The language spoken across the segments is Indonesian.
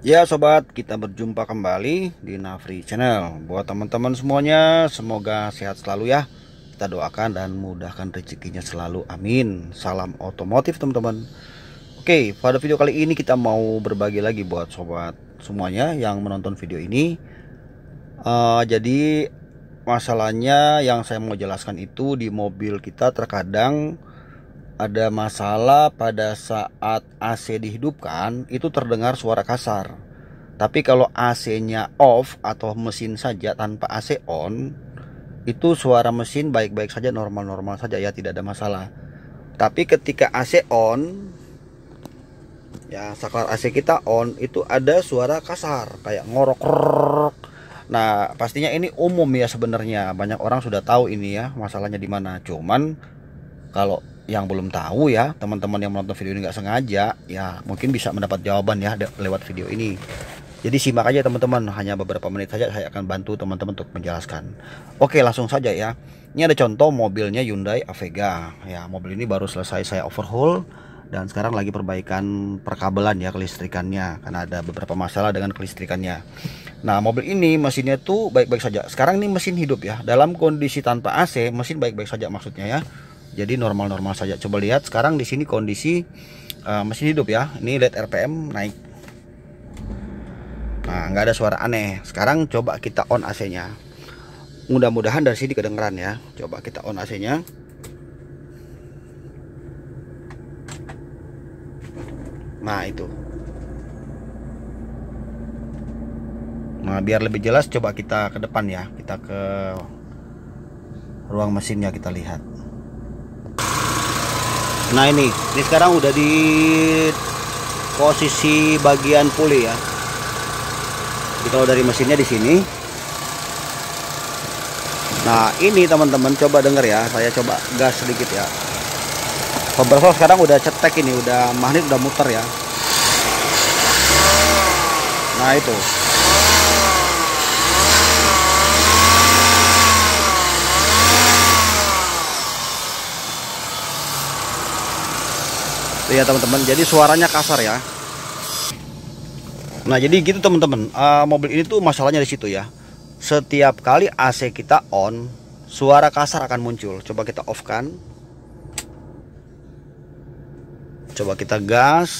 Ya sobat, kita berjumpa kembali di Nafri Channel. Buat teman-teman semuanya, semoga sehat selalu ya. Kita doakan dan mudahkan rezekinya selalu. Amin. Salam otomotif teman-teman. Oke, pada video kali ini kita mau berbagi lagi buat sobat semuanya yang menonton video ini. Uh, jadi masalahnya yang saya mau jelaskan itu di mobil kita terkadang ada masalah pada saat AC dihidupkan itu terdengar suara kasar. Tapi kalau AC-nya off atau mesin saja tanpa AC on itu suara mesin baik-baik saja normal-normal saja ya tidak ada masalah. Tapi ketika AC on ya saklar AC kita on itu ada suara kasar kayak ngorok. -rrrr. Nah, pastinya ini umum ya sebenarnya. Banyak orang sudah tahu ini ya masalahnya di mana. Cuman kalau yang belum tahu ya teman-teman yang menonton video ini nggak sengaja ya mungkin bisa mendapat jawaban ya lewat video ini jadi simak aja teman-teman hanya beberapa menit saja saya akan bantu teman-teman untuk menjelaskan oke langsung saja ya ini ada contoh mobilnya Hyundai Avega ya mobil ini baru selesai saya overhaul dan sekarang lagi perbaikan perkabelan ya kelistrikannya karena ada beberapa masalah dengan kelistrikannya nah mobil ini mesinnya tuh baik-baik saja sekarang ini mesin hidup ya dalam kondisi tanpa AC mesin baik-baik saja maksudnya ya jadi normal-normal saja coba lihat sekarang di sini kondisi uh, mesin hidup ya ini LED RPM naik nah nggak ada suara aneh sekarang coba kita on AC nya mudah-mudahan dari sini kedengeran ya coba kita on AC nya nah itu nah biar lebih jelas coba kita ke depan ya kita ke ruang mesinnya kita lihat nah ini ini sekarang udah di posisi bagian puli ya jadi kalau dari mesinnya di sini nah ini teman-teman coba denger ya saya coba gas sedikit ya Hoverfall sekarang udah cetek ini udah magnet udah muter ya nah itu tuh ya teman-teman jadi suaranya kasar ya nah jadi gitu teman-teman uh, mobil ini tuh masalahnya di situ ya setiap kali AC kita on suara kasar akan muncul coba kita off kan coba kita gas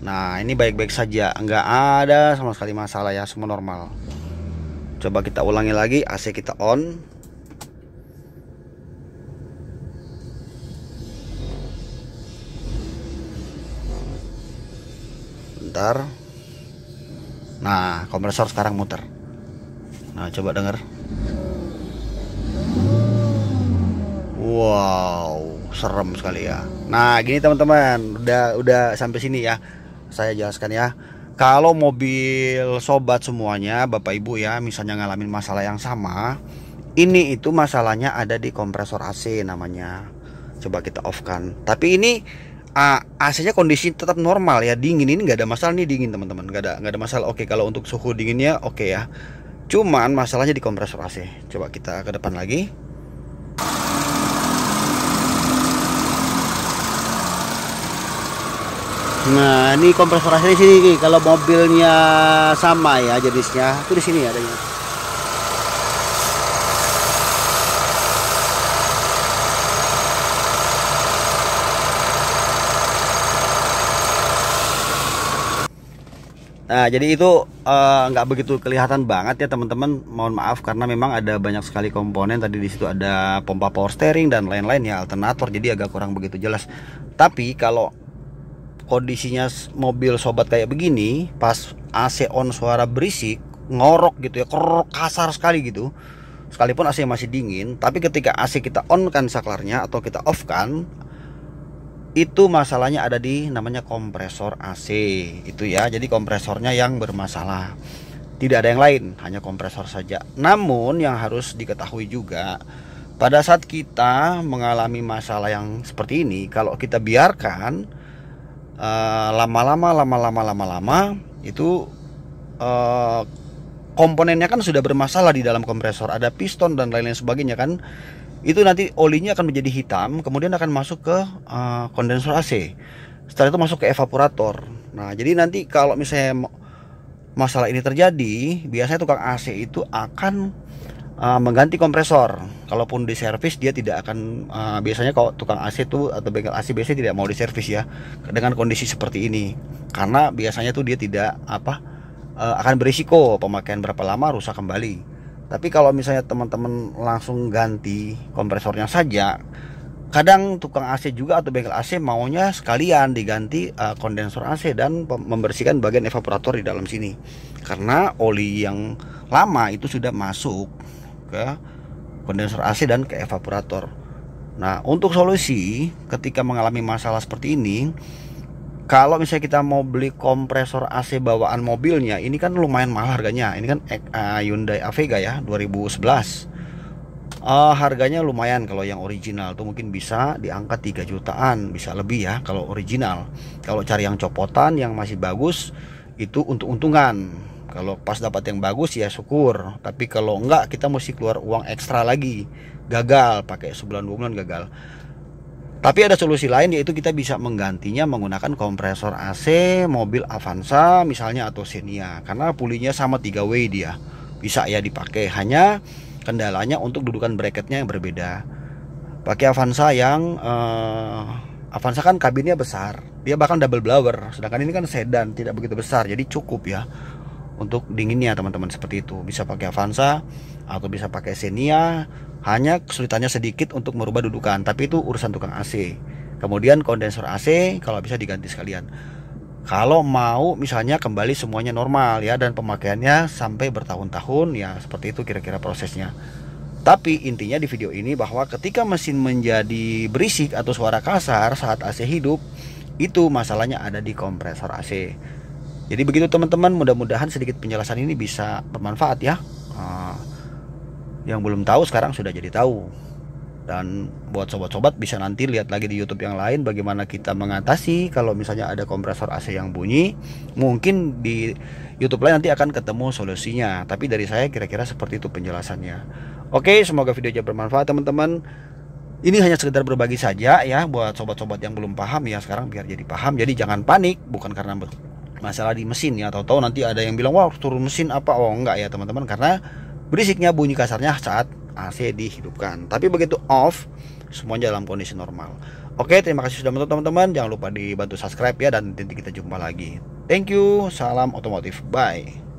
nah ini baik-baik saja nggak ada sama sekali masalah ya semua normal coba kita ulangi lagi AC kita on bentar nah kompresor sekarang muter nah coba denger wow serem sekali ya nah gini teman-teman udah udah sampai sini ya saya jelaskan ya kalau mobil sobat semuanya Bapak Ibu ya misalnya ngalamin masalah yang sama ini itu masalahnya ada di kompresor AC namanya coba kita off kan tapi ini A, AC-nya kondisi tetap normal ya dingin ini nggak ada masalah nih dingin teman-teman nggak ada nggak ada masalah oke kalau untuk suhu dinginnya oke ya cuman masalahnya di kompresor AC coba kita ke depan lagi nah ini kompresor AC di sini kalau mobilnya sama ya jenisnya itu di sini adanya Nah, jadi itu eh, nggak uh, begitu kelihatan banget ya teman-teman. Mohon maaf karena memang ada banyak sekali komponen tadi di situ ada pompa power steering dan lain-lain ya alternator. Jadi agak kurang begitu jelas. Tapi kalau kondisinya mobil sobat kayak begini, pas AC on suara berisik, ngorok gitu ya, kerok kasar sekali gitu. Sekalipun AC masih dingin, tapi ketika AC kita on kan saklarnya atau kita off kan, itu masalahnya ada di namanya kompresor AC itu ya jadi kompresornya yang bermasalah tidak ada yang lain hanya kompresor saja namun yang harus diketahui juga pada saat kita mengalami masalah yang seperti ini kalau kita biarkan eh, lama-lama uh, lama-lama lama-lama itu uh, komponennya kan sudah bermasalah di dalam kompresor ada piston dan lain-lain sebagainya kan itu nanti olinya akan menjadi hitam kemudian akan masuk ke uh, kondensor AC setelah itu masuk ke evaporator nah jadi nanti kalau misalnya masalah ini terjadi biasanya tukang AC itu akan uh, mengganti kompresor kalaupun di servis dia tidak akan uh, biasanya kalau tukang AC itu atau bengkel AC biasanya tidak mau di servis ya dengan kondisi seperti ini karena biasanya tuh dia tidak apa uh, akan berisiko pemakaian berapa lama rusak kembali tapi kalau misalnya teman-teman langsung ganti kompresornya saja, kadang tukang AC juga atau bengkel AC maunya sekalian diganti uh, kondensor AC dan membersihkan bagian evaporator di dalam sini. Karena oli yang lama itu sudah masuk ke kondensor AC dan ke evaporator. Nah, untuk solusi ketika mengalami masalah seperti ini, kalau misalnya kita mau beli kompresor AC bawaan mobilnya ini kan lumayan mahal harganya ini kan eh, eh, Hyundai Avega ya 2011 uh, eh, harganya lumayan kalau yang original tuh mungkin bisa diangkat 3 jutaan bisa lebih ya kalau original kalau cari yang copotan yang masih bagus itu untuk untungan kalau pas dapat yang bagus ya syukur tapi kalau enggak kita mesti keluar uang ekstra lagi gagal pakai sebulan dua bulan gagal tapi ada solusi lain yaitu kita bisa menggantinya menggunakan kompresor AC mobil Avanza misalnya atau Xenia karena pulinya sama 3 way dia. Bisa ya dipakai. Hanya kendalanya untuk dudukan bracketnya yang berbeda. Pakai Avanza yang eh, Avanza kan kabinnya besar. Dia bahkan double blower sedangkan ini kan sedan tidak begitu besar jadi cukup ya untuk dinginnya teman-teman seperti itu bisa pakai Avanza atau bisa pakai Xenia hanya kesulitannya sedikit untuk merubah dudukan tapi itu urusan tukang AC kemudian kondensor AC kalau bisa diganti sekalian kalau mau misalnya kembali semuanya normal ya dan pemakaiannya sampai bertahun-tahun ya seperti itu kira-kira prosesnya tapi intinya di video ini bahwa ketika mesin menjadi berisik atau suara kasar saat AC hidup itu masalahnya ada di kompresor AC jadi begitu teman-teman, mudah-mudahan sedikit penjelasan ini bisa bermanfaat ya. Ah, yang belum tahu sekarang sudah jadi tahu. Dan buat sobat-sobat bisa nanti lihat lagi di YouTube yang lain bagaimana kita mengatasi kalau misalnya ada kompresor AC yang bunyi. Mungkin di YouTube lain nanti akan ketemu solusinya. Tapi dari saya kira-kira seperti itu penjelasannya. Oke, semoga video aja bermanfaat teman-teman ini hanya sekedar berbagi saja ya buat sobat-sobat yang belum paham ya sekarang biar jadi paham jadi jangan panik bukan karena masalah di mesin ya atau tahu nanti ada yang bilang wah turun mesin apa oh enggak ya teman-teman karena berisiknya bunyi kasarnya saat AC dihidupkan tapi begitu off semuanya dalam kondisi normal oke terima kasih sudah menonton teman-teman jangan lupa dibantu subscribe ya dan nanti kita jumpa lagi thank you salam otomotif bye